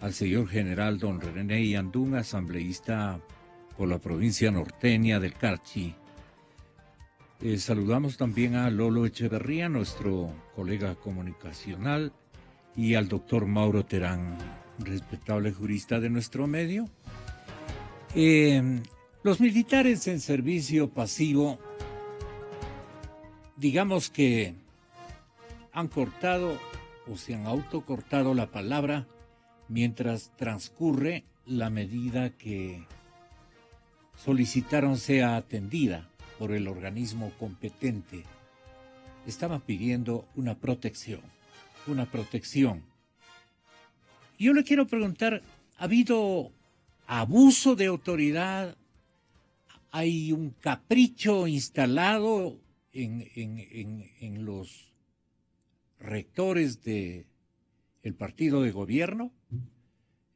al señor general don René Yandún, asambleísta por la provincia norteña del Carchi. Eh, saludamos también a Lolo Echeverría, nuestro colega comunicacional, y al doctor Mauro Terán, respetable jurista de nuestro medio. Eh, los militares en servicio pasivo, digamos que han cortado o se han autocortado la palabra mientras transcurre la medida que solicitaron sea atendida por el organismo competente. Estaban pidiendo una protección, una protección. Yo le quiero preguntar, ¿ha habido abuso de autoridad? ¿Hay un capricho instalado en, los rectores del partido de gobierno?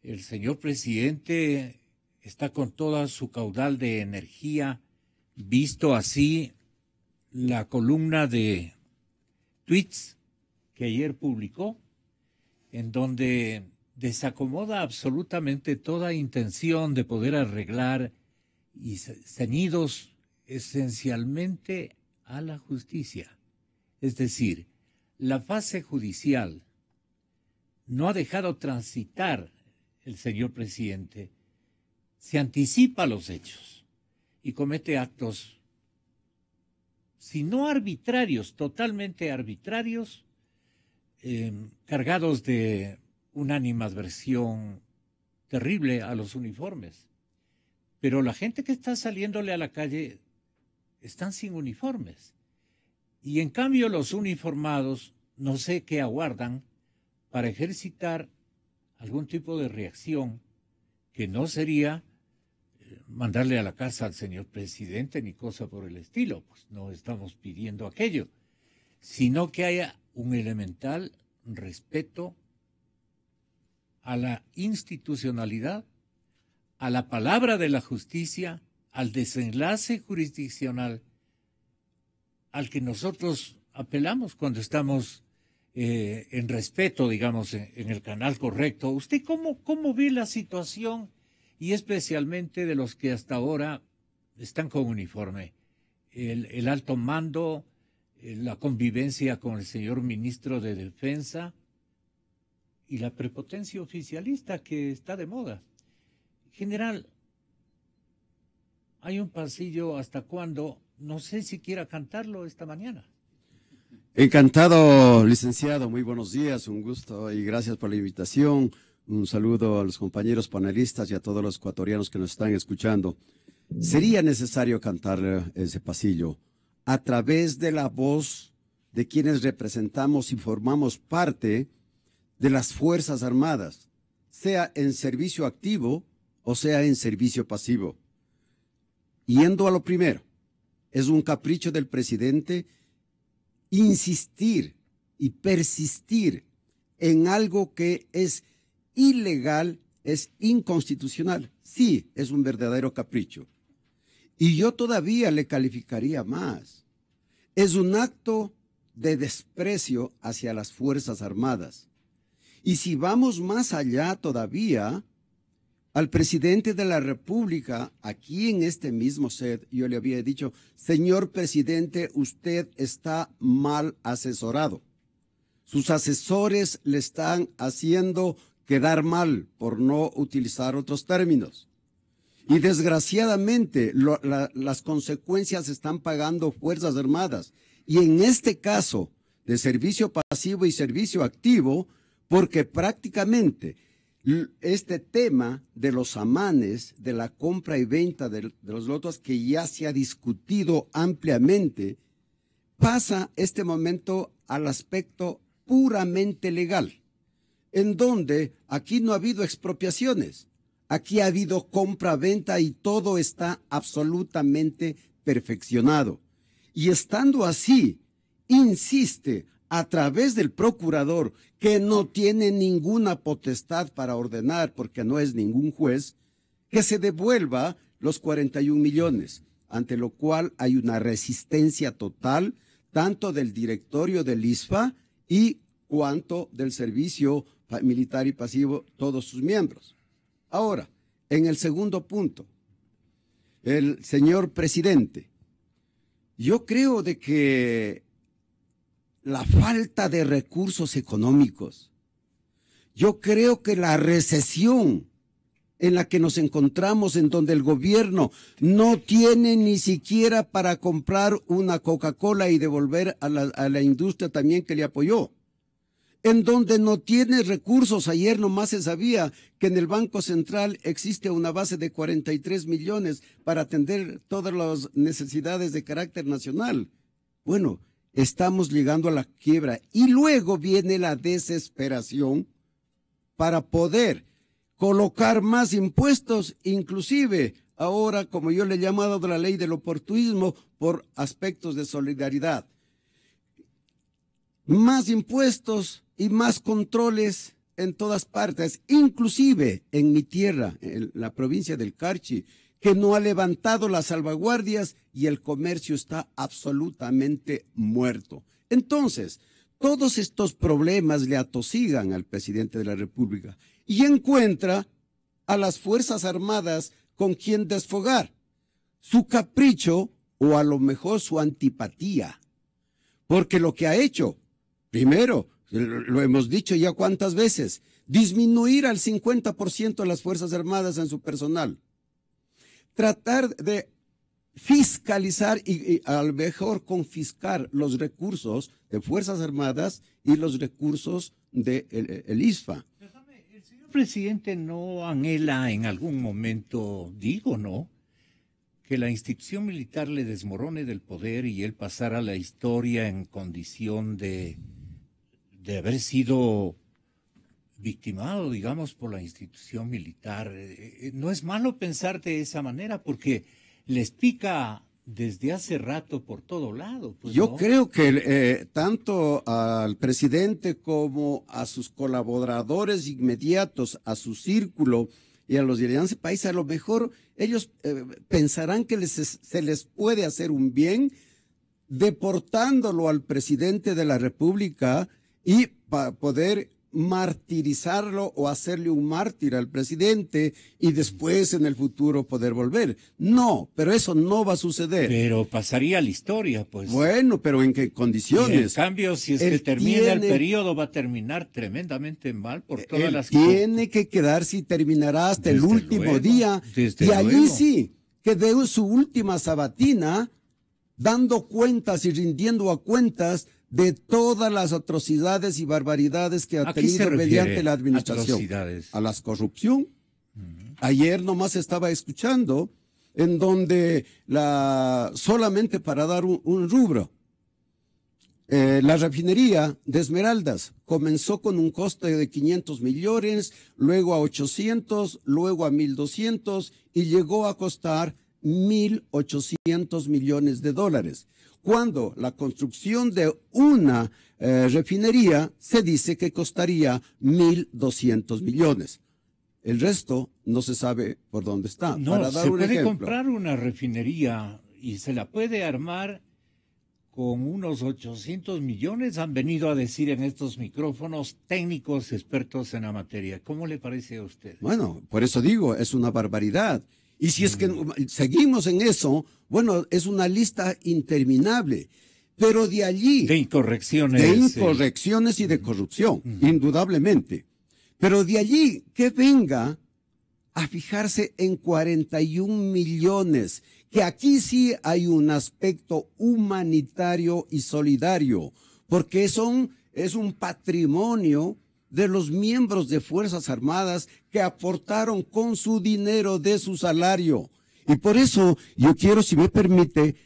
El señor presidente está con toda su caudal de energía. Visto así, la columna de tweets que ayer publicó, en donde desacomoda absolutamente toda intención de poder arreglar y ceñidos esencialmente a la justicia. Es decir, la fase judicial no ha dejado transitar el señor presidente se anticipa a los hechos y comete actos, si no arbitrarios, totalmente arbitrarios, em, cargados de una versión terrible a los uniformes. Pero la gente que está saliéndole a la calle están sin uniformes. Y en cambio los uniformados no sé qué aguardan para ejercitar algún tipo de reacción que no sería eh, mandarle a la casa al señor presidente ni cosa por el estilo, pues no estamos pidiendo aquello, sino que haya un elemental respeto a la institucionalidad, a la palabra de la justicia, al desenlace jurisdiccional al que nosotros apelamos cuando estamos eh, en respeto, digamos, en, el canal correcto. ¿Usted cómo, cómo ve la situación y especialmente de los que hasta ahora están con uniforme? El, alto mando, eh, la convivencia con el señor ministro de Defensa y la prepotencia oficialista que está de moda. General, hay un pasillo hasta cuando, no sé si quiera cantarlo esta mañana. Encantado, licenciado. Muy buenos días. Un gusto y gracias por la invitación. Un saludo a los compañeros panelistas y a todos los ecuatorianos que nos están escuchando. Sería necesario cantar ese pasillo a través de la voz de quienes representamos y formamos parte de las Fuerzas Armadas, sea en servicio activo o sea en servicio pasivo. Yendo a lo primero, es un capricho del presidente insistir y persistir en algo que es ilegal, es inconstitucional. Sí, es un verdadero capricho. Y yo todavía le calificaría más. Es un acto de desprecio hacia las Fuerzas Armadas. Y si vamos más allá todavía, al presidente de la República, aquí en este mismo set, yo le había dicho, señor presidente, usted está mal asesorado. Sus asesores le están haciendo quedar mal, por no utilizar otros términos. Y desgraciadamente las consecuencias están pagando Fuerzas Armadas. Y en este caso de servicio pasivo y servicio activo, porque prácticamente este tema de los amanes, de la compra y venta de, los lotos que ya se ha discutido ampliamente, pasa este momento al aspecto puramente legal, en donde aquí no ha habido expropiaciones, aquí ha habido compra-venta y todo está absolutamente perfeccionado. Y estando así, insiste a través del procurador, que no tiene ninguna potestad para ordenar porque no es ningún juez, que se devuelva los 41 millones, ante lo cual hay una resistencia total tanto del directorio del ISFA y cuanto del servicio militar y pasivo, todos sus miembros. Ahora, en el segundo punto, el señor presidente, yo creo de que la falta de recursos económicos. Yo creo que la recesión en la que nos encontramos, en donde el gobierno no tiene ni siquiera para comprar una Coca-Cola y devolver a la, industria también que le apoyó, en donde no tiene recursos. Ayer nomás se sabía que en el Banco Central existe una base de 43 millones para atender todas las necesidades de carácter nacional. Bueno, estamos llegando a la quiebra. Y luego viene la desesperación para poder colocar más impuestos, inclusive ahora, como yo le he llamado de la ley del oportunismo, por aspectos de solidaridad. Más impuestos y más controles en todas partes, inclusive en mi tierra, en la provincia del Carchi, que no ha levantado las salvaguardias y el comercio está absolutamente muerto. Entonces, todos estos problemas le atosigan al presidente de la República y encuentra a las Fuerzas Armadas con quien desfogar su capricho o a lo mejor su antipatía. Porque lo que ha hecho, primero, lo hemos dicho ya cuántas veces, disminuir al 50% las Fuerzas Armadas en su personal tratar de fiscalizar y, al mejor confiscar los recursos de Fuerzas Armadas y los recursos del de el ISFA. el señor presidente no anhela en algún momento, digo, ¿no? Que la institución militar le desmorone del poder y él pasara a la historia en condición de, de haber sido victimado, digamos, por la institución militar. Eh, eh, no es malo pensar de esa manera porque les pica desde hace rato por todo lado. Pues, Yo creo que eh, tanto al presidente como a sus colaboradores inmediatos, a su círculo y a los dirigentes del país, a lo mejor ellos pensarán que les, se les puede hacer un bien deportándolo al presidente de la República y para poder martirizarlo o hacerle un mártir al presidente y después en el futuro poder volver. No, pero eso no va a suceder. Pero pasaría la historia, pues. Bueno, pero ¿en qué condiciones? en cambio, si es que termina el periodo, va a terminar tremendamente mal por todas las Tiene que quedar si terminará hasta el último día. y allí sí, que de su última sabatina, dando cuentas y rindiendo a cuentas de todas las atrocidades y barbaridades que ha tenido mediante la administración. A las corrupción. Ayer nomás estaba escuchando en donde la solamente para dar un, rubro, eh, la refinería de Esmeraldas comenzó con un coste de 500 millones, luego a 800, luego a 1200 y llegó a costar 1800 millones de dólares cuando la construcción de una eh, refinería se dice que costaría 1.200 millones. El resto no se sabe por dónde está. No, se puede comprar una refinería y se la puede armar con unos 800 millones, han venido a decir en estos micrófonos técnicos expertos en la materia. ¿Cómo le parece a usted? Bueno, por eso digo, es una barbaridad. Y si es que mm. seguimos en eso, bueno, es una lista interminable. Pero de allí... De incorrecciones. De incorrecciones y de mm. corrupción, mm. indudablemente. Pero de allí que venga a fijarse en 41 millones, que aquí sí hay un aspecto humanitario y solidario, porque son, es un patrimonio de los miembros de Fuerzas Armadas que aportaron con su dinero de su salario. Y por eso yo quiero, si me permite,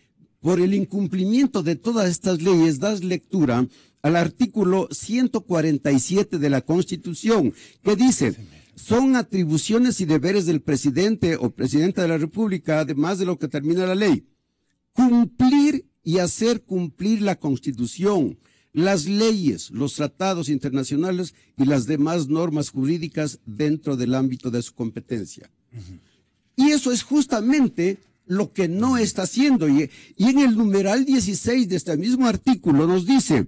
por el incumplimiento de todas estas leyes, dar lectura al artículo 147 de la Constitución, que dice, son atribuciones y deberes del presidente o presidenta de la República, además de lo que termina la ley, cumplir y hacer cumplir la Constitución, las leyes, los tratados internacionales y las demás normas jurídicas dentro del ámbito de su competencia. Y eso es justamente lo que no está haciendo. Y, y, en el numeral 16 de este mismo artículo nos dice,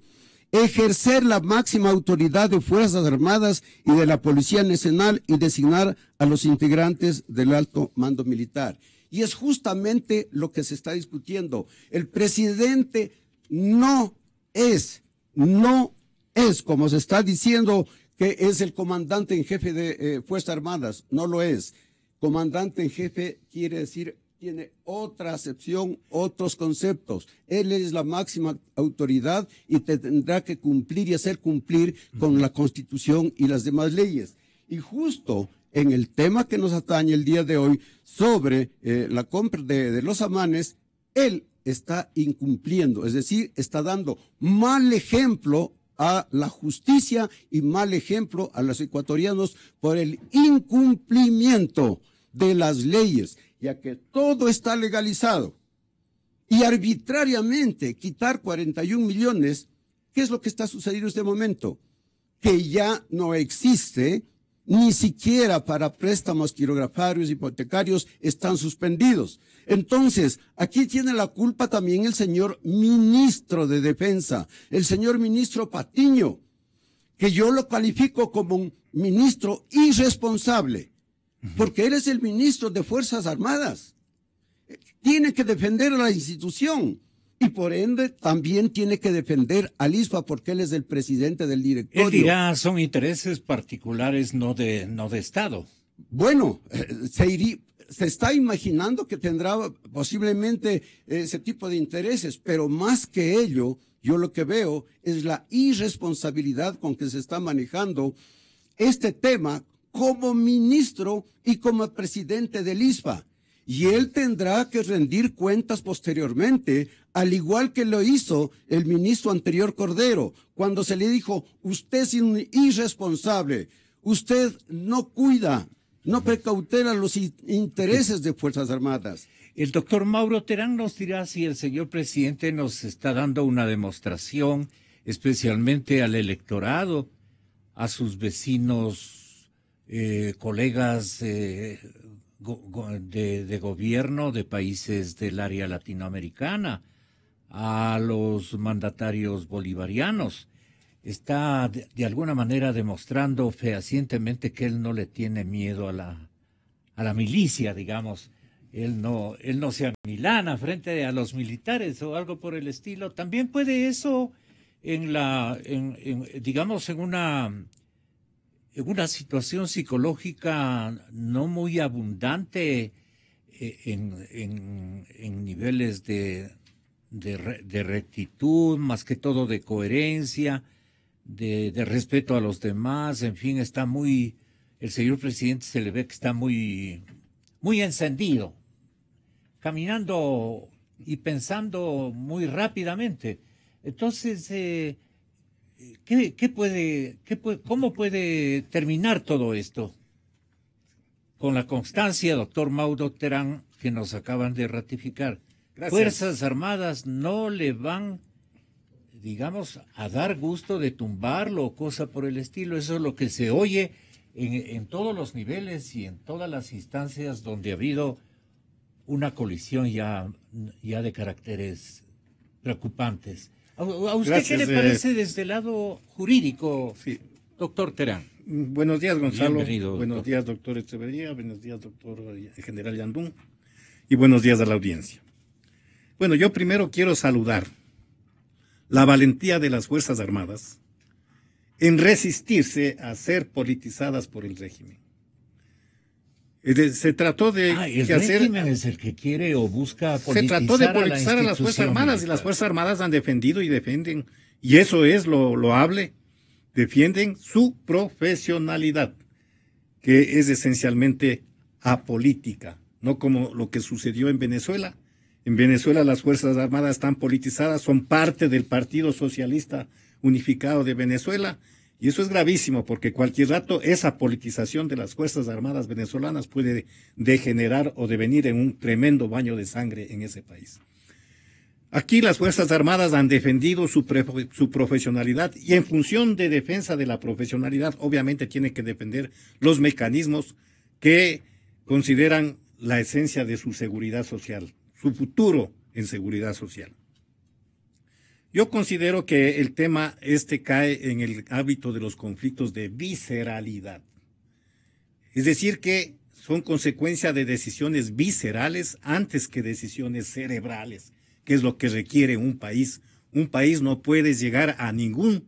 ejercer la máxima autoridad de Fuerzas Armadas y de la Policía Nacional y designar a los integrantes del alto mando militar. Y es justamente lo que se está discutiendo. El presidente no es no es como se está diciendo que es el comandante en jefe de eh, Fuerzas Armadas, no lo es. Comandante en jefe quiere decir, tiene otra acepción, otros conceptos. Él es la máxima autoridad y te tendrá que cumplir y hacer cumplir con la constitución y las demás leyes. Y justo en el tema que nos atañe el día de hoy sobre eh, la compra de, de los amanes, él está incumpliendo, es decir, está dando mal ejemplo a la justicia y mal ejemplo a los ecuatorianos por el incumplimiento de las leyes, ya que todo está legalizado. Y arbitrariamente quitar 41 millones, ¿qué es lo que está sucediendo en este momento? Que ya no existe, ni siquiera para préstamos quirografarios, hipotecarios, están suspendidos. Entonces, aquí tiene la culpa también el señor ministro de Defensa, el señor ministro Patiño, que yo lo califico como un ministro irresponsable, porque él es el ministro de Fuerzas Armadas. Tiene que defender a la institución y por ende también tiene que defender al ISPA porque él es el presidente del directorio. Él dirá, son intereses particulares, no de, no de Estado. Bueno, eh, se se está imaginando que tendrá posiblemente ese tipo de intereses, pero más que ello, yo lo que veo es la irresponsabilidad con que se está manejando este tema como ministro y como presidente del ISPA. Y él tendrá que rendir cuentas posteriormente, al igual que lo hizo el ministro anterior Cordero, cuando se le dijo, usted es irresponsable, usted no cuida no precautela los intereses de Fuerzas Armadas. El doctor Mauro Terán nos dirá si el señor presidente nos está dando una demostración, especialmente al electorado, a sus vecinos, eh, colegas eh, de gobierno de países del área latinoamericana, a los mandatarios bolivarianos está de, alguna manera demostrando fehacientemente que él no le tiene miedo a la, a la milicia, digamos. Él no, él no se amilana frente a los militares o algo por el estilo. También puede eso en la, digamos, en una, en una situación psicológica no muy abundante eh, en, en niveles de, de rectitud, más que todo de coherencia, de, respeto a los demás, en fin, está muy, el señor presidente se le ve que está muy, muy encendido, caminando y pensando muy rápidamente. Entonces, eh, ¿qué, puede, ¿cómo puede terminar todo esto? Con la constancia, doctor Mauro Terán, que nos acaban de ratificar. Fuerzas Armadas no le van digamos, a dar gusto de tumbarlo o cosa por el estilo. Eso es lo que se oye en, todos los niveles y en todas las instancias donde ha habido una colisión ya, ya de caracteres preocupantes. ¿A, usted qué le eh, parece desde el lado jurídico, sí. doctor Terán? Buenos días, Gonzalo. buenos días, doctor Echeverría. Buenos días, doctor eh, general Yandún. Y buenos días a la audiencia. Bueno, yo primero quiero saludar la valentía de las Fuerzas Armadas en resistirse a ser politizadas por el régimen. Se trató de ah, el régimen es el que quiere o busca politizar se trató de politizar a, a las fuerzas armadas y las fuerzas armadas han defendido y defienden y eso es lo loable defienden su profesionalidad que es esencialmente apolítica no como lo que sucedió en Venezuela en Venezuela las Fuerzas Armadas están politizadas, son parte del Partido Socialista Unificado de Venezuela. Y eso es gravísimo porque cualquier rato esa politización de las Fuerzas Armadas venezolanas puede degenerar o devenir en un tremendo baño de sangre en ese país. Aquí las Fuerzas Armadas han defendido su, su, profesionalidad y en función de defensa de la profesionalidad obviamente tienen que defender los mecanismos que consideran la esencia de su seguridad social su futuro en seguridad social. Yo considero que el tema este cae en el hábito de los conflictos de visceralidad. Es decir, que son consecuencia de decisiones viscerales antes que decisiones cerebrales, que es lo que requiere un país. Un país no puede llegar a ningún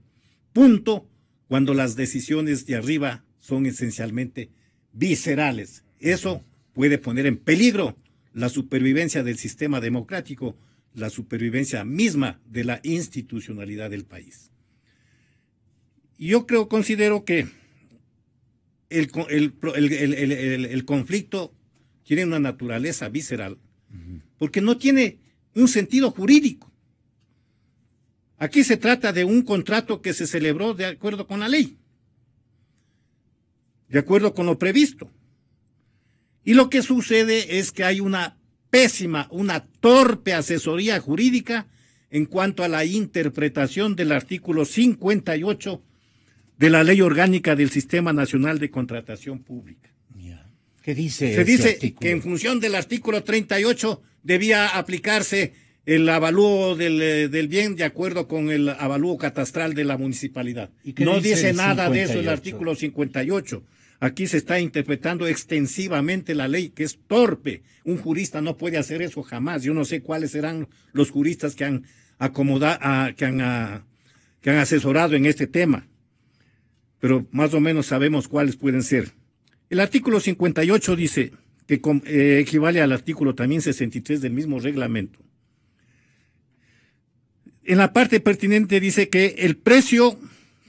punto cuando las decisiones de arriba son esencialmente viscerales. Eso puede poner en peligro la supervivencia del sistema democrático, la supervivencia misma de la institucionalidad del país. Yo creo, considero que el, el, conflicto tiene una naturaleza visceral, porque no tiene un sentido jurídico. Aquí se trata de un contrato que se celebró de acuerdo con la ley, de acuerdo con lo previsto. Y lo que sucede es que hay una pésima, una torpe asesoría jurídica en cuanto a la interpretación del artículo 58 de la Ley Orgánica del Sistema Nacional de Contratación Pública. ¿Qué dice? Se dice que en función del artículo 38 debía aplicarse el avalúo eh, del, bien de acuerdo con el avalúo catastral de la municipalidad. no dice nada de eso el artículo 58. Aquí se está interpretando extensivamente la ley, que es torpe. Un jurista no puede hacer eso jamás. Yo no sé cuáles serán los juristas que han acomodado, ah, que han, ah, que han asesorado en este tema, pero más o menos sabemos cuáles pueden ser. El artículo 58 dice que eh, equivale al artículo también 63 del mismo reglamento. En la parte pertinente dice que el precio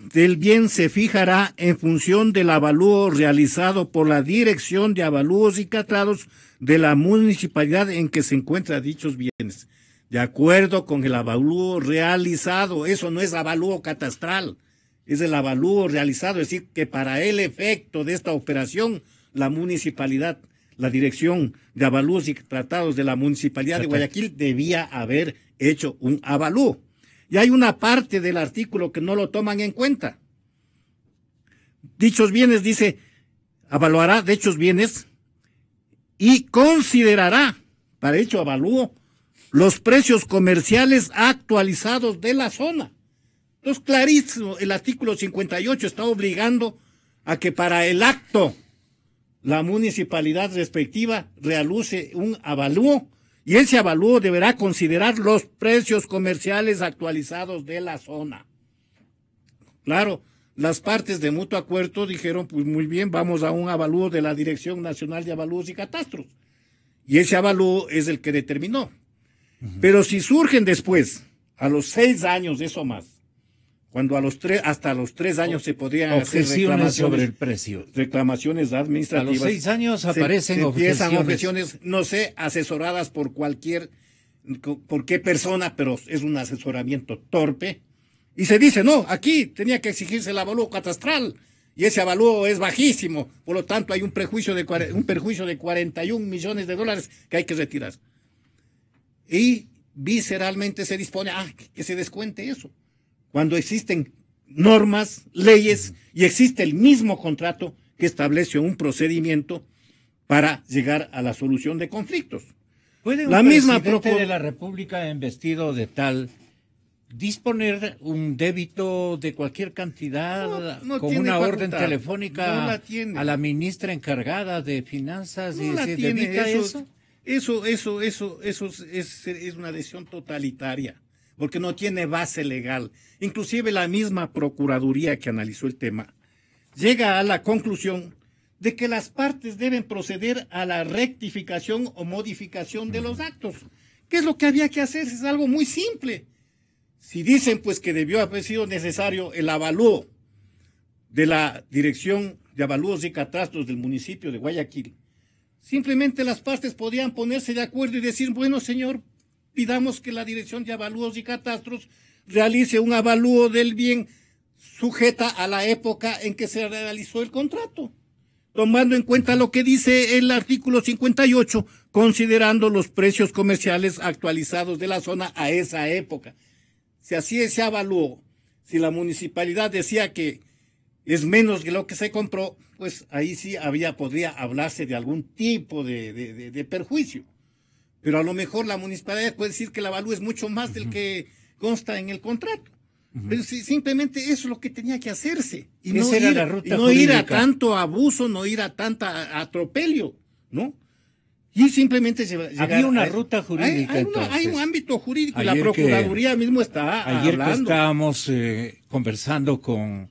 del bien se fijará en función del avalúo realizado por la Dirección de Avalúos y Catrados de la municipalidad en que se encuentran dichos bienes, de acuerdo con el avalúo realizado. Eso no es avalúo catastral, es el avalúo realizado, es decir, que para el efecto de esta operación, la municipalidad, la Dirección de Avalúos y Tratados de la Municipalidad de Guayaquil debía haber hecho un avalúo. Y hay una parte del artículo que no lo toman en cuenta. Dichos bienes, dice, evaluará dichos bienes y considerará, para hecho avalúo, los precios comerciales actualizados de la zona. Entonces, clarísimo, el artículo 58 está obligando a que para el acto la municipalidad respectiva realice un avalúo y ese avalúo deberá considerar los precios comerciales actualizados de la zona. Claro, las partes de mutuo acuerdo dijeron, pues muy bien, vamos a un avalúo de la Dirección Nacional de Avalúos y Catastros. Y ese avalúo es el que determinó. Pero si surgen después, a los seis años, eso más, cuando a los tres, hasta los tres años se podían hacer reclamaciones sobre el precio. Reclamaciones administrativas. A los seis años aparecen objeciones. no sé, asesoradas por cualquier, por qué persona, pero es un asesoramiento torpe. Y se dice, no, aquí tenía que exigirse el avalúo catastral y ese avalúo es bajísimo, por lo tanto hay un prejuicio de un perjuicio de 41 millones de dólares que hay que retirar. Y visceralmente se dispone, ah, que se descuente eso cuando existen normas, leyes y existe el mismo contrato que establece un procedimiento para llegar a la solución de conflictos. la misma presidente de la República en vestido de tal disponer un débito de cualquier cantidad con una orden telefónica a la ministra encargada de finanzas y Eso, eso, eso, eso, es, es una decisión totalitaria porque no tiene base legal. Inclusive la misma Procuraduría que analizó el tema llega a la conclusión de que las partes deben proceder a la rectificación o modificación de los actos. ¿Qué es lo que había que hacer? Es algo muy simple. Si dicen pues que debió haber sido necesario el avalúo de la Dirección de Avalúos y Catastros del municipio de Guayaquil, simplemente las partes podían ponerse de acuerdo y decir, bueno señor, pidamos que la Dirección de Avalúos y Catastros realice un avalúo del bien sujeta a la época en que se realizó el contrato, tomando en cuenta lo que dice el artículo 58, considerando los precios comerciales actualizados de la zona a esa época. Si así se avalúo, si la municipalidad decía que es menos que lo que se compró, pues ahí sí había, podría hablarse de algún tipo de, de perjuicio. Pero a lo mejor la municipalidad puede decir que la valúa es mucho más del que consta en el contrato. Pero simplemente eso es lo que tenía que hacerse. Y no, ir, a tanto abuso, no ir a tanta atropelio. ¿no? Y simplemente llevar, Había una ruta jurídica. Hay, hay, un ámbito jurídico y la Procuraduría mismo está ayer Que estábamos eh, conversando con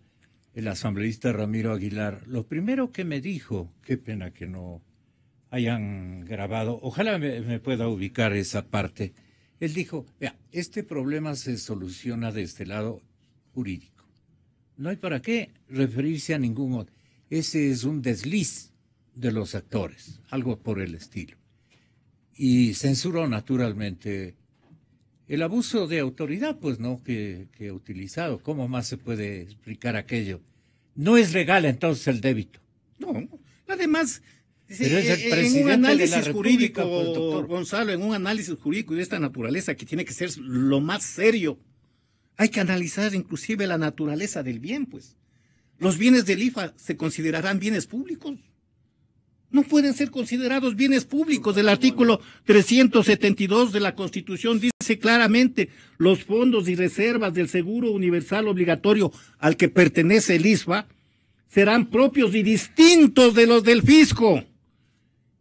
el asambleísta Ramiro Aguilar. Lo primero que me dijo, qué pena que no hayan grabado. Ojalá me, pueda ubicar esa parte. Él dijo, vea, este problema se soluciona de este lado jurídico. No hay para qué referirse a ningún otro. Ese es un desliz de los actores, algo por el estilo. Y censuró naturalmente el abuso de autoridad, pues no, que, que he utilizado. ¿Cómo más se puede explicar aquello? No es legal entonces el débito. No, además eh, en un análisis jurídico, pues, doctor Gonzalo, en un análisis jurídico de esta naturaleza que tiene que ser lo más serio, hay que analizar inclusive la naturaleza del bien, pues. Los bienes del IFA se considerarán bienes públicos. No pueden ser considerados bienes públicos. El artículo 372 de la Constitución dice claramente los fondos y reservas del Seguro Universal Obligatorio al que pertenece el ISFA serán propios y distintos de los del fisco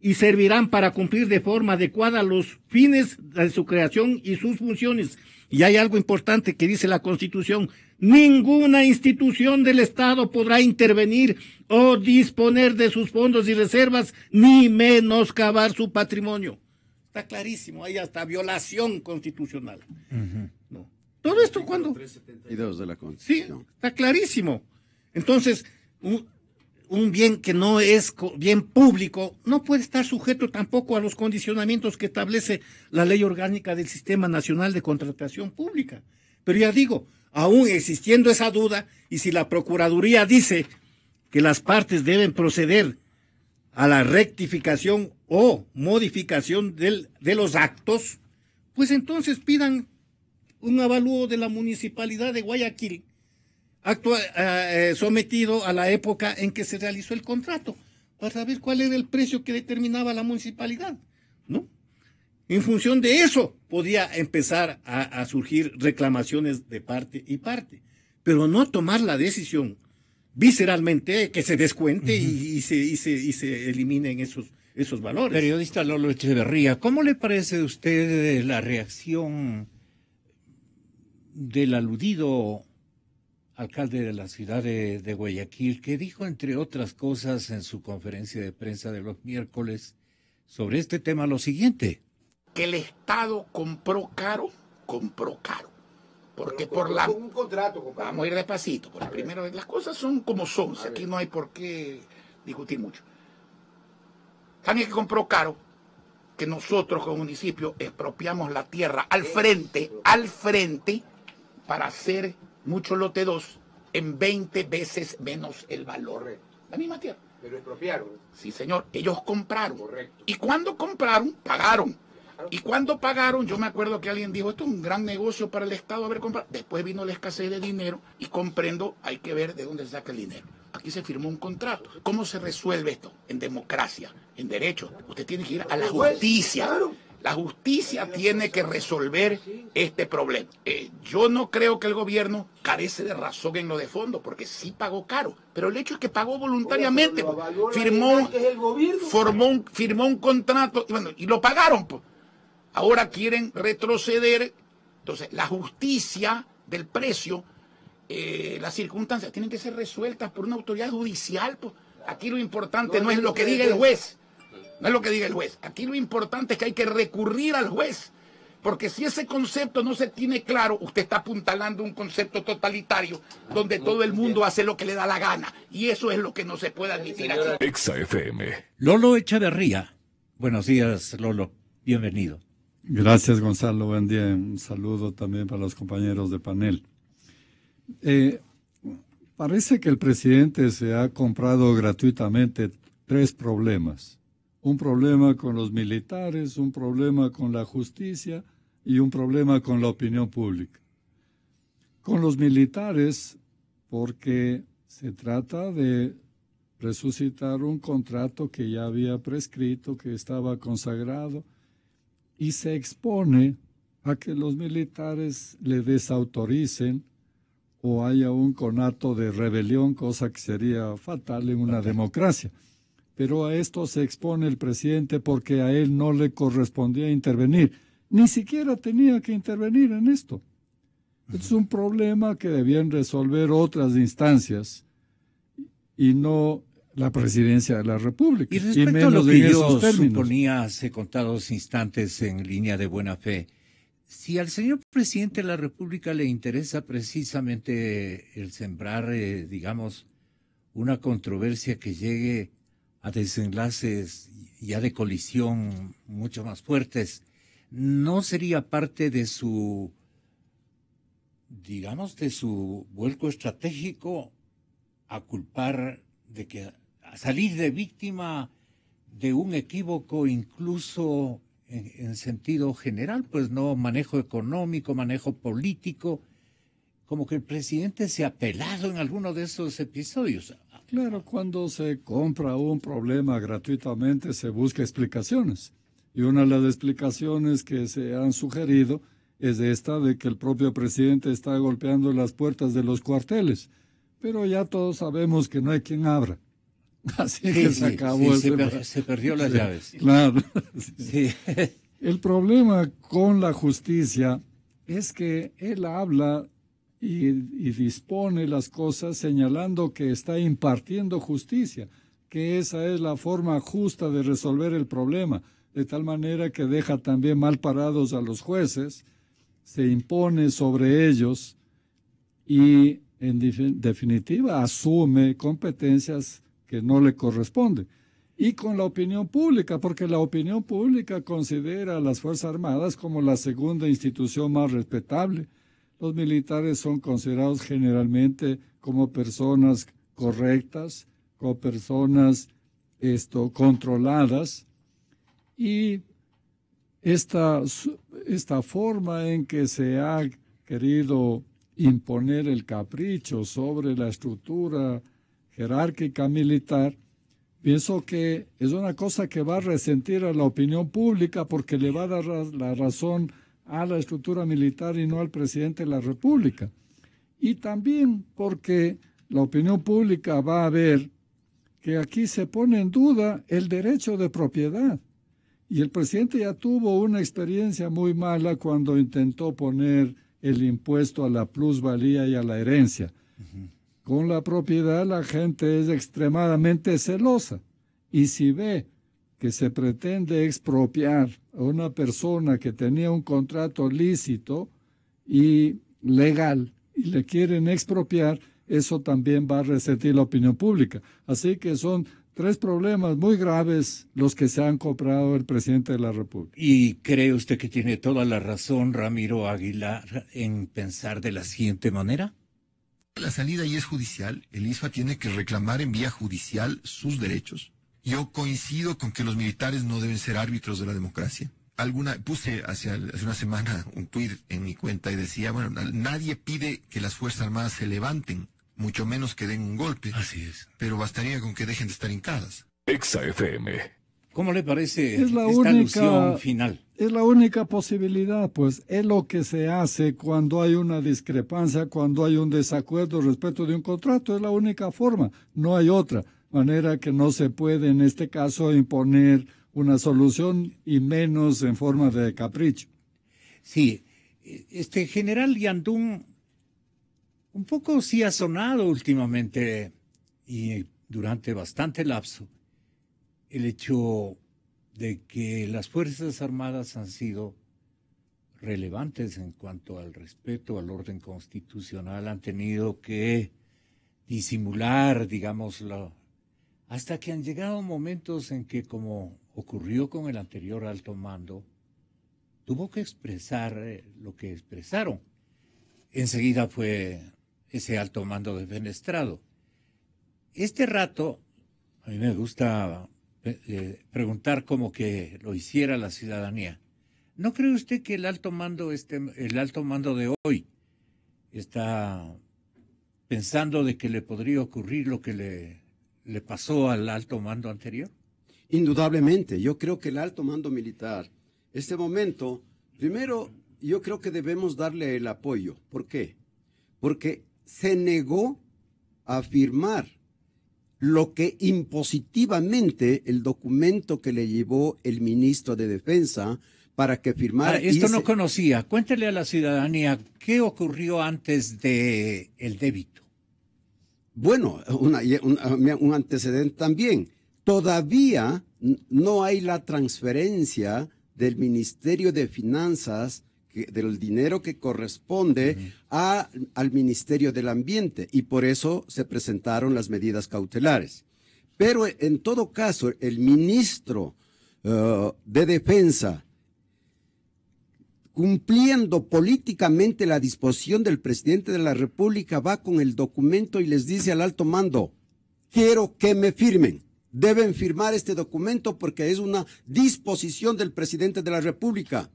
y servirán para cumplir de forma adecuada los fines de su creación y sus funciones. Y hay algo importante que dice la Constitución. Ninguna institución del Estado podrá intervenir o disponer de sus fondos y reservas, ni menoscabar su patrimonio. Está clarísimo, hay hasta violación constitucional. no. Todo esto cuando... de la Sí, está clarísimo. Entonces, un bien que no es bien público no puede estar sujeto tampoco a los condicionamientos que establece la ley orgánica del Sistema Nacional de Contratación Pública. Pero ya digo, aún existiendo esa duda, y si la Procuraduría dice que las partes deben proceder a la rectificación o modificación del, de los actos, pues entonces pidan un avalúo de la municipalidad de Guayaquil actua, eh, eh, sometido a la época en que se realizó el contrato, para saber cuál era el precio que determinaba la municipalidad, ¿no? En función de eso podía empezar a, surgir reclamaciones de parte y parte, pero no tomar la decisión visceralmente que se descuente y, se, eliminen esos, esos valores. Periodista Lolo Echeverría, ¿cómo le parece a usted la reacción del aludido alcalde de la ciudad de, Guayaquil, que dijo, entre otras cosas, en su conferencia de prensa de los miércoles sobre este tema lo siguiente. Que el Estado compró caro, compró caro. Porque por la... Vamos a ir despacito, Por la primera vez. las cosas son como son, aquí no hay por qué discutir mucho. También que compró caro, que nosotros como municipio expropiamos la tierra al frente, al frente, para hacer mucho lote 2 en 20 veces menos el valor. La misma tierra. Pero expropiaron. Sí, señor. Ellos compraron. Correcto. Y cuando compraron, pagaron. Y cuando pagaron, yo me acuerdo que alguien dijo, esto es un gran negocio para el Estado haber comprado. Después vino la escasez de dinero y comprendo, hay que ver de dónde se saca el dinero. Aquí se firmó un contrato. ¿Cómo se resuelve esto? En democracia, en derecho. Usted tiene que ir a la justicia. La justicia tiene que resolver este problema. Eh, yo no creo que el gobierno carece de razón en lo de fondo, porque sí pagó caro, pero el hecho es que pagó voluntariamente, pues, firmó, un, firmó un contrato y, lo pagaron. Pues. Ahora quieren retroceder. Entonces, la justicia del precio, eh, las circunstancias tienen que ser resueltas por una autoridad judicial. Pues. Aquí lo importante no es lo que diga el juez no es lo que diga el juez. Aquí lo importante es que hay que recurrir al juez. Porque si ese concepto no se tiene claro, usted está apuntalando un concepto totalitario donde todo el mundo hace lo que le da la gana. Y eso es lo que no se puede admitir aquí. Exa FM. Lolo Echeverría. Buenos días, Lolo. Bienvenido. Gracias, Gonzalo. Buen día. Un saludo también para los compañeros de panel. Eh, parece que el presidente se ha comprado gratuitamente tres problemas un problema con los militares, un problema con la justicia y un problema con la opinión pública. Con los militares, porque se trata de resucitar un contrato que ya había prescrito, que estaba consagrado, y se expone a que los militares le desautoricen o haya un conato de rebelión, cosa que sería fatal en una democracia pero a esto se expone el presidente porque a él no le correspondía intervenir. Ni siquiera tenía que intervenir en esto. Es un problema que debían resolver otras instancias y no la presidencia de la República. Y respecto a lo que yo suponía hace contados instantes en línea de buena fe, si al señor presidente de la República le interesa precisamente el sembrar, eh, digamos, una controversia que llegue a desenlaces ya de colisión mucho más fuertes, ¿no sería parte de su, digamos, de su vuelco estratégico a culpar de que a salir de víctima de un equívoco incluso en, sentido general, pues no manejo económico, manejo político, como que el presidente se ha pelado en alguno de esos episodios. Claro, cuando se compra un problema gratuitamente se busca explicaciones. Y una de las explicaciones que se han sugerido es esta de que el propio presidente está golpeando las puertas de los cuarteles. Pero ya todos sabemos que no hay quien abra. Así que se acabó sí, se, perdió las llaves. Claro. El problema con la justicia es que él habla y, dispone las cosas señalando que está impartiendo justicia, que esa es la forma justa de resolver el problema, de tal manera que deja también mal parados a los jueces, se impone sobre ellos y en definitiva asume competencias que no le corresponden. Y con la opinión pública, porque la opinión pública considera a las Fuerzas Armadas como la segunda institución más respetable los militares son considerados generalmente como personas correctas, como personas esto, controladas y esta, esta forma en que se ha querido imponer el capricho sobre la estructura jerárquica militar, pienso que es una cosa que va a resentir a la opinión pública porque le va a dar la razón a la estructura militar y no al presidente de la República. Y también porque la opinión pública va a ver que aquí se pone en duda el derecho de propiedad. Y el presidente ya tuvo una experiencia muy mala cuando intentó poner el impuesto a la plusvalía y a la herencia. Con la propiedad la gente es extremadamente celosa y si ve que se pretende expropiar a una persona que tenía un contrato lícito y legal y le quieren expropiar, eso también va a resentir la opinión pública. Así que son tres problemas muy graves los que se han comprado el presidente de la República. Y cree usted que tiene toda la razón Ramiro Aguilar en pensar de la siguiente manera? La salida y es judicial. El ISFA tiene que reclamar en vía judicial sus derechos yo coincido con que los militares no deben ser árbitros de la democracia. Alguna, puse hacia, hace una semana un tuit en mi cuenta y decía, bueno, nadie pide que las Fuerzas Armadas se levanten, mucho menos que den un golpe. Así es. Pero bastaría con que dejen de estar hincadas. Exa FM. ¿Cómo le parece es la esta única, final? Es la única posibilidad, pues es lo que se hace cuando hay una discrepancia, cuando hay un desacuerdo respecto de un contrato, es la única forma, no hay otra manera que no se puede en este caso imponer una solución y menos en forma de capricho. Sí, este general Yandún un poco sí ha sonado últimamente y durante bastante lapso el hecho de que las Fuerzas Armadas han sido relevantes en cuanto al respeto al orden constitucional, han tenido que disimular, digamos, hasta que han llegado momentos en que, como ocurrió con el anterior alto mando, tuvo que expresar eh, lo que expresaron. Enseguida fue ese alto mando fenestrado. Este rato, a mí me gusta eh, eh, preguntar cómo que lo hiciera la ciudadanía. ¿No cree usted que el alto mando, este, el alto mando de hoy está pensando de que le podría ocurrir lo que le le pasó al alto mando anterior? Indudablemente, yo creo que el alto mando militar, este momento, primero, yo creo que debemos darle el apoyo. ¿Por qué? Porque se negó a firmar lo que impositivamente el documento que le llevó el ministro de Defensa para que firmara. Ah, esto no conocía. Cuéntele a la ciudadanía qué ocurrió antes de el débito. Bueno, ah, un antecedente también. Todavía no hay la transferencia del Ministerio de Finanzas del dinero que corresponde al Ministerio del Ambiente y por eso se presentaron las medidas cautelares. Pero en todo caso, el ministro eh, de Defensa cumpliendo políticamente la disposición del presidente de la República, va con el documento y les dice al alto mando, quiero que me firmen. Deben firmar este documento porque es una disposición del presidente de la República.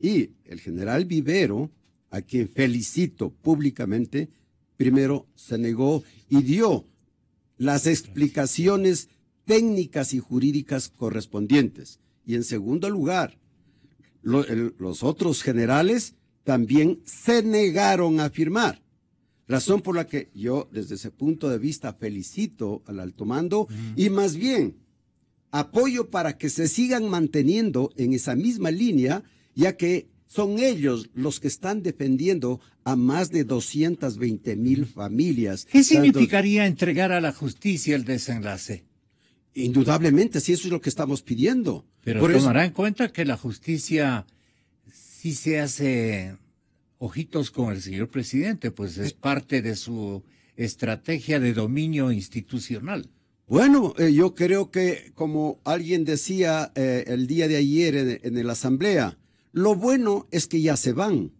Y el general Vivero, a quien felicito públicamente, primero se negó y dio las explicaciones técnicas y jurídicas correspondientes. Y en segundo lugar, los otros generales también se negaron a firmar. Razón por la que yo desde ese punto de vista felicito al alto mando y más bien apoyo para que se sigan manteniendo en esa misma línea, ya que son ellos los que están defendiendo a más de 220 mil familias. ¿Qué significaría entregar a la justicia el desenlace? Indudablemente, si eso es lo que estamos pidiendo. Pero Por tomará en cuenta que la justicia sí se hace ojitos con el señor presidente, pues es eh. parte de su estrategia de dominio institucional. Bueno, eh, yo creo que como alguien decía eh, el día de ayer en, la asamblea, lo bueno es que ya se van.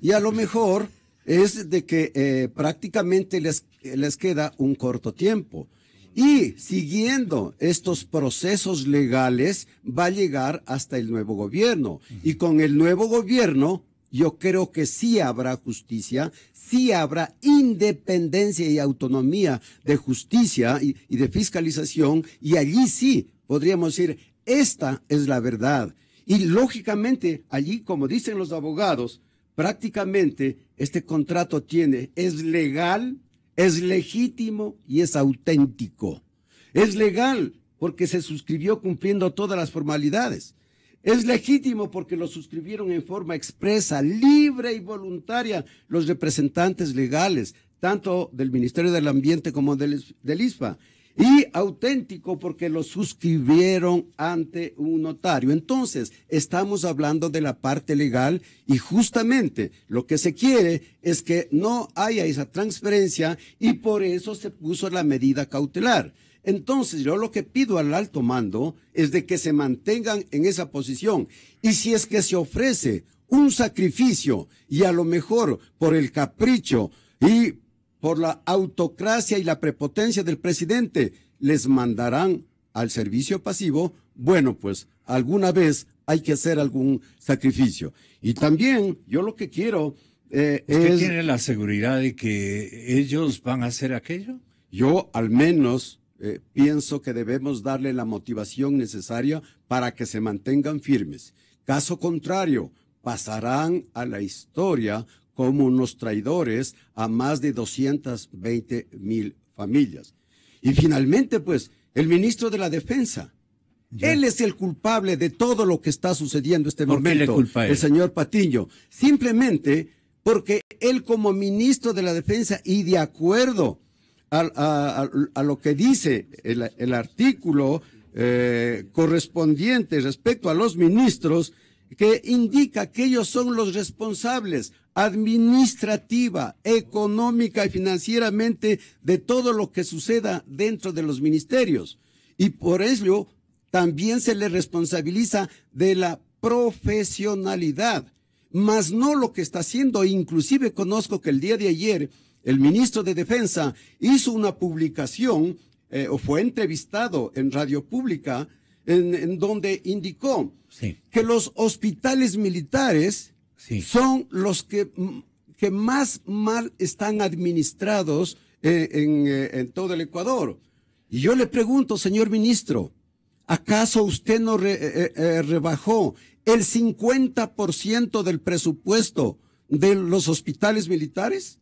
Y a lo mejor es de que prácticamente les, les queda un corto tiempo. Y siguiendo estos procesos legales va a llegar hasta el nuevo gobierno. Y con el nuevo gobierno yo creo que sí habrá justicia, sí habrá independencia y autonomía de justicia y, de fiscalización. Y allí sí podríamos decir, esta es la verdad. Y lógicamente allí, como dicen los abogados, prácticamente este contrato tiene, es legal, es legítimo y es auténtico. Es legal porque se suscribió cumpliendo todas las formalidades. Es legítimo porque lo suscribieron en forma expresa, libre y voluntaria los representantes legales, tanto del Ministerio del Ambiente como del, ISPA y auténtico porque lo suscribieron ante un notario. Entonces, estamos hablando de la parte legal y justamente lo que se quiere es que no haya esa transferencia y por eso se puso la medida cautelar. Entonces, yo lo que pido al alto mando es de que se mantengan en esa posición y si es que se ofrece un sacrificio y a lo mejor por el capricho y por la autocracia y la prepotencia del presidente. Les mandarán al servicio pasivo. Bueno, pues alguna vez hay que hacer algún sacrificio. Y también yo lo que quiero eh, es... ¿Usted tiene la seguridad de que ellos van a hacer aquello? Yo al menos eh, pienso que debemos darle la motivación necesaria para que se mantengan firmes. Caso contrario, pasarán a la historia como unos traidores a más de 220 mil familias. Y finalmente, pues, el ministro de la Defensa. Él es el culpable de todo lo que está sucediendo este momento. culpa el señor Patiño. Simplemente porque él como ministro de la Defensa y de acuerdo a, lo que dice el, artículo eh, correspondiente respecto a los ministros, que indica que ellos son los responsables administrativa, económica y financieramente de todo lo que suceda dentro de los ministerios. Y por ello también se le responsabiliza de la profesionalidad, más no lo que está haciendo. Inclusive conozco que el día de ayer el ministro de Defensa hizo una publicación eh, o fue entrevistado en Radio Pública en, donde indicó que los hospitales militares son los que, más mal están administrados eh, eh, en, todo el Ecuador. Y yo le pregunto, señor ministro, ¿acaso usted no eh, rebajó el 50% del presupuesto de los hospitales militares?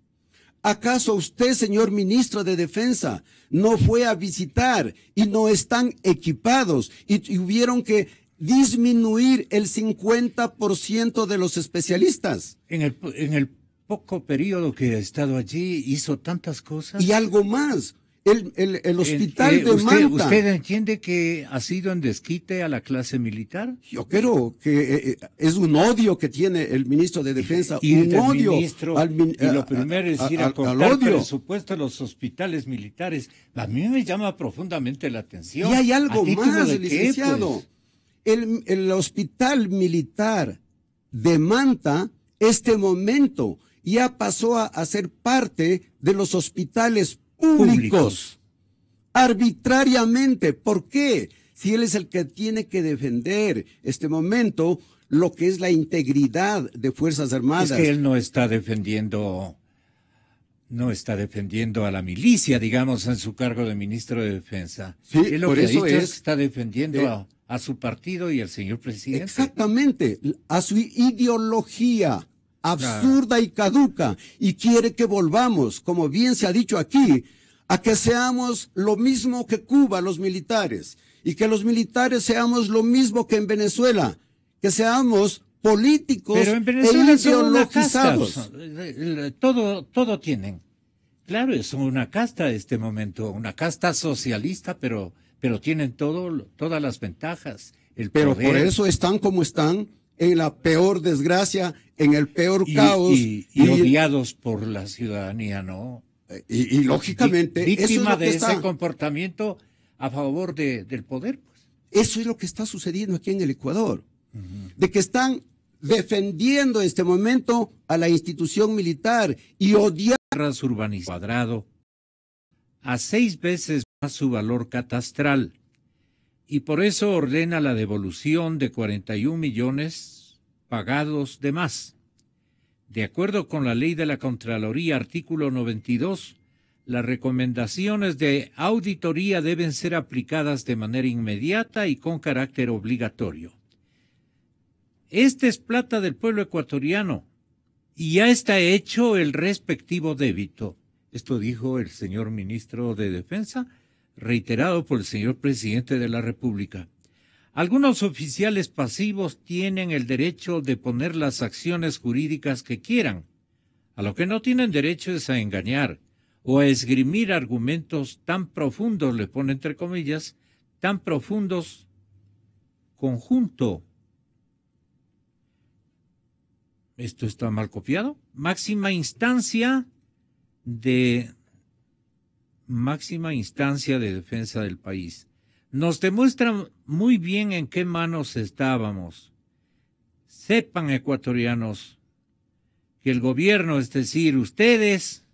¿Acaso usted, señor ministro de Defensa, no fue a visitar y no están equipados y, tuvieron que disminuir el 50% de los especialistas. En el, en el poco periodo que ha estado allí, hizo tantas cosas. Y algo más. El, hospital eh, de usted, ¿Usted entiende que ha sido en desquite a la clase militar? Yo creo que eh, eh, es un odio que tiene el ministro de Defensa. Y un odio. Ministro, y lo primero es ir a, a, a presupuesto a los hospitales militares. A mí me llama profundamente la atención. Y hay algo más, el, hospital militar de Manta este momento ya pasó a, ser parte de los hospitales públicos. Arbitrariamente. ¿Por qué? Si él es el que tiene que defender este momento lo que es la integridad de Fuerzas Armadas. Es que él no está defendiendo no está defendiendo a la milicia, digamos, en su cargo de ministro de Defensa. Sí, por eso es, está defendiendo a su partido y al señor presidente. Exactamente, a su ideología absurda y caduca y quiere que volvamos, como bien se ha dicho aquí, a que seamos lo mismo que Cuba, los militares, y que los militares seamos lo mismo que en Venezuela, que seamos políticos ideologizados. Eh, eh, todo, todo tienen. Claro, es una casta este momento, una casta socialista, pero pero tienen todo, todas las ventajas. pero por eso están como están, en la peor desgracia, en el peor caos. Y, odiados por la ciudadanía, ¿no? Eh, y, lógicamente. Víctima de ese comportamiento a favor del poder. Pues. Eso es lo que está sucediendo aquí en el Ecuador. De que están defendiendo en este momento a la institución militar y odiar. cuadrado a seis veces más su valor catastral, y por eso ordena la devolución de 41 millones pagados de más. De acuerdo con la ley de la Contraloría, artículo 92, las recomendaciones de auditoría deben ser aplicadas de manera inmediata y con carácter obligatorio. Esta es plata del pueblo ecuatoriano y ya está hecho el respectivo débito. Esto dijo el señor ministro de Defensa, reiterado por el señor presidente de la República. Algunos oficiales pasivos tienen el derecho de poner las acciones jurídicas que quieran. A lo que no tienen derecho es a engañar o a esgrimir argumentos tan profundos, le pone entre comillas, tan profundos conjunto. ¿Esto está mal copiado? Máxima instancia de máxima instancia de defensa del país. Nos demuestran muy bien en qué manos estábamos. Sepan, ecuatorianos, que el gobierno, es decir, ustedes,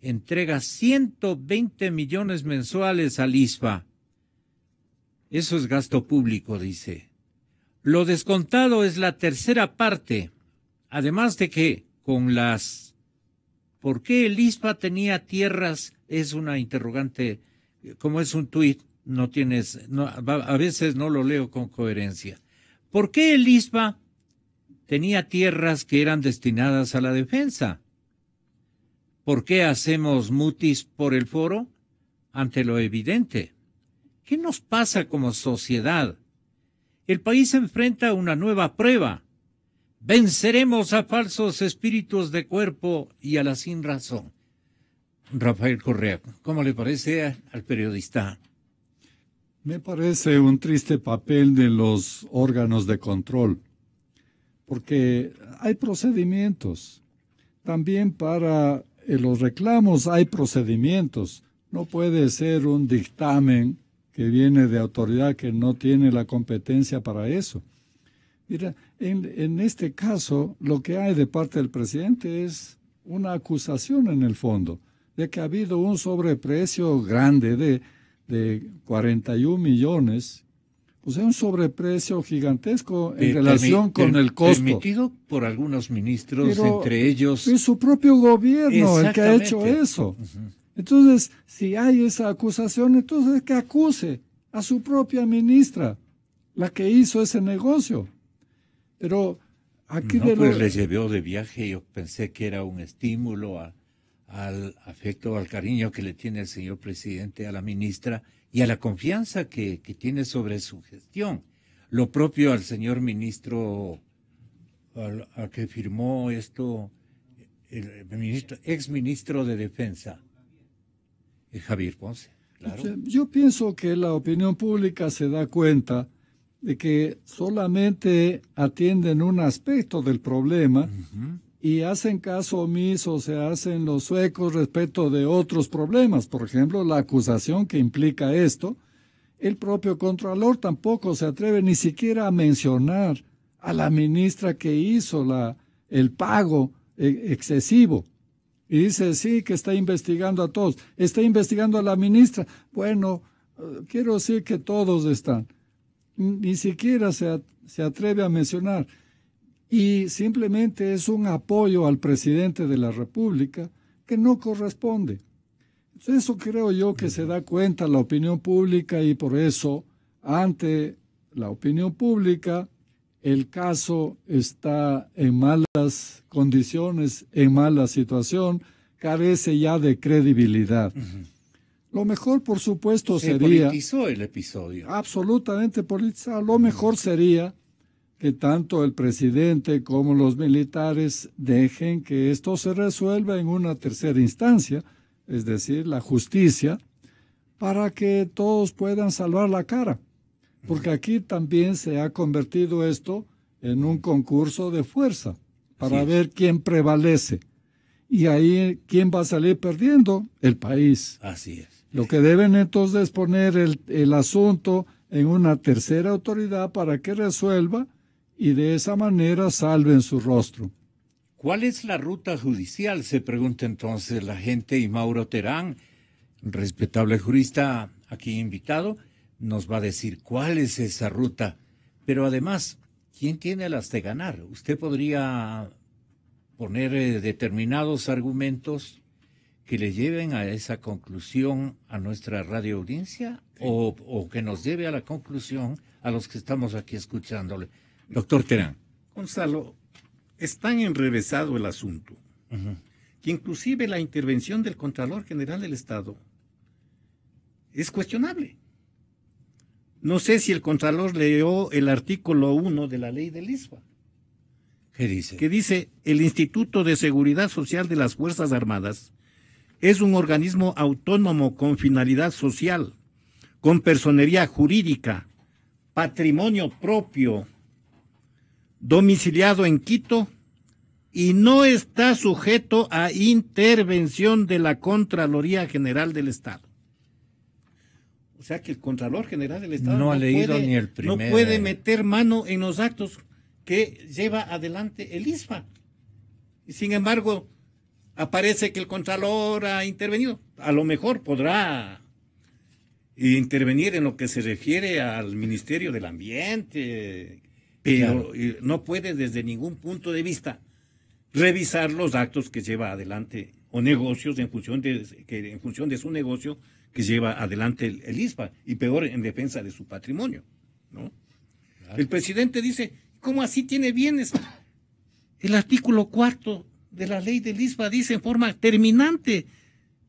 entrega 120 millones mensuales al ISPA. Eso es gasto público, dice. Lo descontado es la tercera parte, además de que con las ¿Por qué el ISPA tenía tierras? Es una interrogante, como es un tuit, no tienes, a veces no lo leo con coherencia. ¿Por qué el ISPA tenía tierras que eran destinadas a la defensa? ¿Por qué hacemos mutis por el foro? Ante lo evidente. ¿Qué nos pasa como sociedad? El país enfrenta una nueva prueba Venceremos a falsos espíritus de cuerpo y a la sin razón. Rafael Correa, ¿cómo le parece al periodista? Me parece un triste papel de los órganos de control, porque hay procedimientos. También para eh, los reclamos hay procedimientos. No puede ser un dictamen que viene de autoridad que no tiene la competencia para eso. Mira, en, este caso, lo que hay de parte del presidente es una acusación en el fondo de que ha habido un sobreprecio grande de, de 41 millones, o sea, un sobreprecio gigantesco en eh, relación con el costo. por algunos ministros, entre ellos. Es su propio gobierno el que ha hecho eso. Entonces, si hay esa acusación, entonces que acuse a su propia ministra, la que hizo ese negocio. Pero aquí no, pues les llevó de viaje, yo pensé que era un estímulo al afecto, al cariño que le tiene el señor presidente a la ministra y a la confianza que, tiene sobre su gestión. Lo propio al señor ministro, al, que firmó esto, el ministro, ex ministro de Defensa, eh, Javier Ponce. Yo pienso que la opinión pública se da cuenta de que solamente atienden un aspecto del problema y hacen caso omiso, se hacen los suecos respecto de otros problemas, por ejemplo, la acusación que implica esto. El propio Contralor tampoco se atreve ni siquiera a mencionar a la ministra que hizo la, el pago eh, excesivo. Y dice, sí, que está investigando a todos. Está investigando a la ministra. Bueno, eh, quiero decir que todos están ni siquiera se, atreve a mencionar y simplemente es un apoyo al presidente de la República que no corresponde. Eso creo yo que se da cuenta la opinión pública y por eso ante la opinión pública el caso está en malas condiciones, en mala situación, carece ya de credibilidad. Lo mejor, por supuesto, sería... Se politizó el episodio. Absolutamente politizado. Lo mejor sería que tanto el presidente como los militares dejen que esto se resuelva en una tercera instancia, es decir, la justicia, para que todos puedan salvar la cara. Porque aquí también se ha convertido esto en un concurso de fuerza para ver quién prevalece. Y ahí, ¿quién va a salir perdiendo? El país. Así es. Lo que deben entonces es poner el, asunto en una tercera autoridad para que resuelva y de esa manera salven su rostro. ¿Cuál es la ruta judicial? Se pregunta entonces la gente y Mauro Terán, respetable jurista aquí invitado, nos va a decir cuál es esa ruta. Pero además, ¿quién tiene las de ganar? Usted podría poner eh, determinados argumentos que le lleven a esa conclusión a nuestra radio audiencia o, que nos lleve a la conclusión a los que estamos aquí escuchándole. Mm. Doctor Terán. Gonzalo, es tan enrevesado el asunto que inclusive la intervención del Contralor General del Estado es cuestionable. No sé si el Contralor leyó el artículo 1 de la ley de Lisboa... ¿Qué dice? Que dice, el Instituto de Seguridad Social de las Fuerzas Armadas es un organismo autónomo con finalidad social, con personería jurídica, patrimonio propio, domiciliado en Quito y no está sujeto a intervención de la Contraloría General del Estado. O sea que el Contralor General del Estado no, puede, no puede meter mano en los actos que lleva adelante el ISFA. Y sin embargo, aparece que el Contralor ha intervenido. A lo mejor podrá intervenir en lo que se refiere al Ministerio del Ambiente, pero no puede desde ningún punto de vista revisar los actos que lleva adelante o negocios en función de, que, en función de su negocio que lleva adelante el, ISPA y peor en defensa de su patrimonio. El presidente dice, ¿cómo así tiene bienes? El artículo cuarto de la ley de ISPA dice en forma terminante,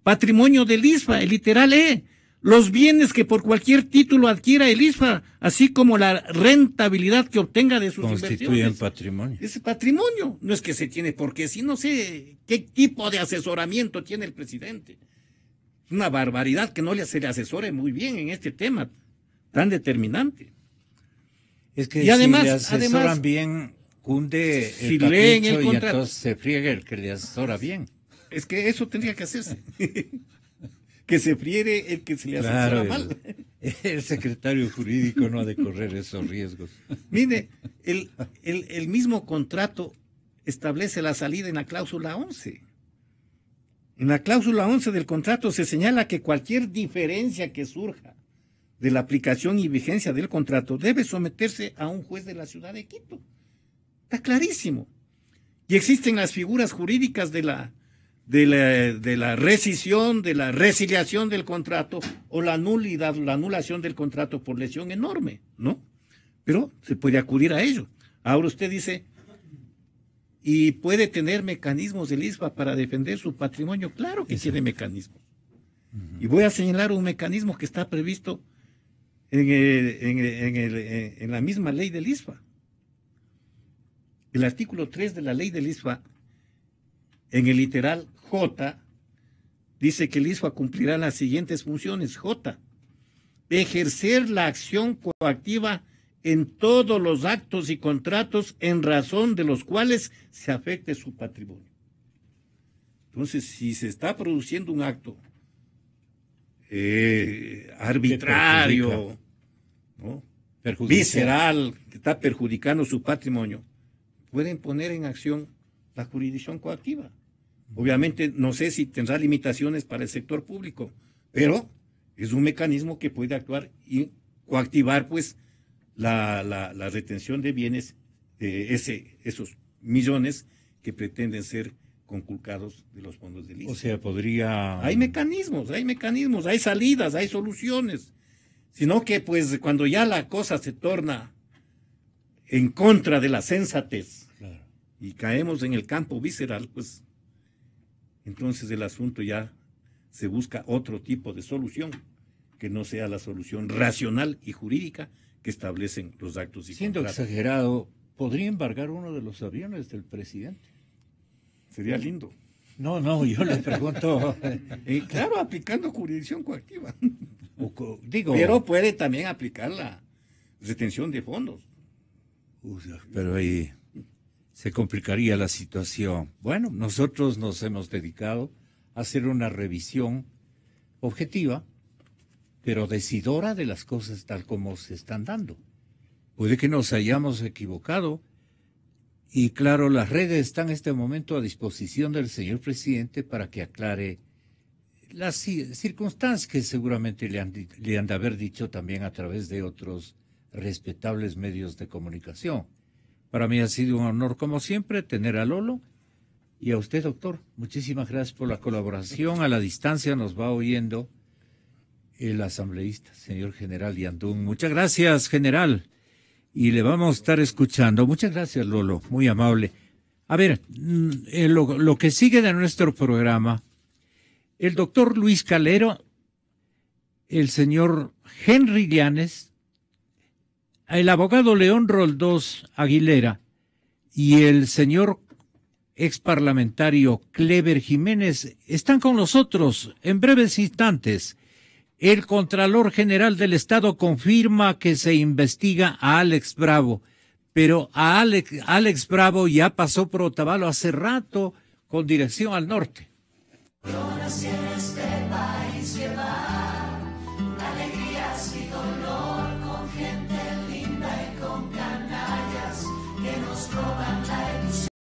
patrimonio de ISPA el literal E, los bienes que por cualquier título adquiera el ISFA, así como la rentabilidad que obtenga de sus Constituyen inversiones. patrimonio. Ese patrimonio no es que se tiene, porque si no sé qué tipo de asesoramiento tiene el presidente. una barbaridad que no le, se le asesore muy bien en este tema tan determinante. Es que y si además, le asesoran además, bien, cunde el se friega el que le bien. Es que eso tendría que hacerse. que se friere el que se le mal. El, secretario jurídico no ha de correr esos riesgos. Mire, el, el mismo contrato establece la salida en la cláusula 11. En la cláusula 11 del contrato se señala que cualquier diferencia que surja de la aplicación y vigencia del contrato debe someterse a un juez de la ciudad de Quito. Está clarísimo. Y existen las figuras jurídicas de la, de la, rescisión, de la resiliación del contrato o la nulidad, la anulación del contrato por lesión enorme, ¿no? Pero se puede acudir a ello. Ahora usted dice, ¿y puede tener mecanismos del ISPA para defender su patrimonio? Claro que tiene mecanismos. Y voy a señalar un mecanismo que está previsto en, en la misma ley del ISPA el artículo 3 de la ley del ISFA, en el literal J, dice que el ISFA cumplirá las siguientes funciones. J, ejercer la acción coactiva en todos los actos y contratos en razón de los cuales se afecte su patrimonio. Entonces, si se está produciendo un acto eh, arbitrario, visceral, que está perjudicando su patrimonio, pueden poner en acción la jurisdicción coactiva. Obviamente no sé si tendrá limitaciones para el sector público, pero es un mecanismo que puede actuar y coactivar pues la, retención de bienes, de ese, esos millones que pretenden ser conculcados de los fondos del ICE. O sea, podría... Hay mecanismos, hay mecanismos, hay salidas, hay soluciones, sino que pues cuando ya la cosa se torna en contra de la sensatez, y caemos en el campo visceral, pues entonces el asunto ya se busca otro tipo de solución que no sea la solución racional y jurídica que establecen los actos y Siendo exagerado, ¿podría embargar uno de los aviones del presidente? Sería lindo. No, no, yo le pregunto. Eh, claro, aplicando jurisdicción coactiva. digo, pero puede también aplicar la retención de fondos. pero ahí se complicaría la situación. Bueno, nosotros nos hemos dedicado a hacer una revisión objetiva, pero decidora de las cosas tal como se están dando. Puede que nos hayamos equivocado y claro, las redes están en este momento a disposición del señor presidente para que aclare las circunstancias que seguramente le han, le han de haber dicho también a través de otros respetables medios de comunicación. Para mí ha sido un honor, como siempre, tener a Lolo y a usted, doctor. Muchísimas gracias por la colaboración. A la distancia nos va oyendo el asambleísta, señor general Yandún. Muchas gracias, general. Y le vamos a estar escuchando. Muchas gracias, Lolo. Muy amable. A ver, mm, eh, lo, que sigue de nuestro programa, el doctor Luis Calero, el señor Henry Llanes, el abogado León Roldós Aguilera y el señor ex parlamentario Clever Jiménez están con nosotros en breves instantes. El Contralor General del Estado confirma que se investiga a Alex Bravo, pero a Alex, Bravo ya pasó por Otavalo hace rato con dirección al norte.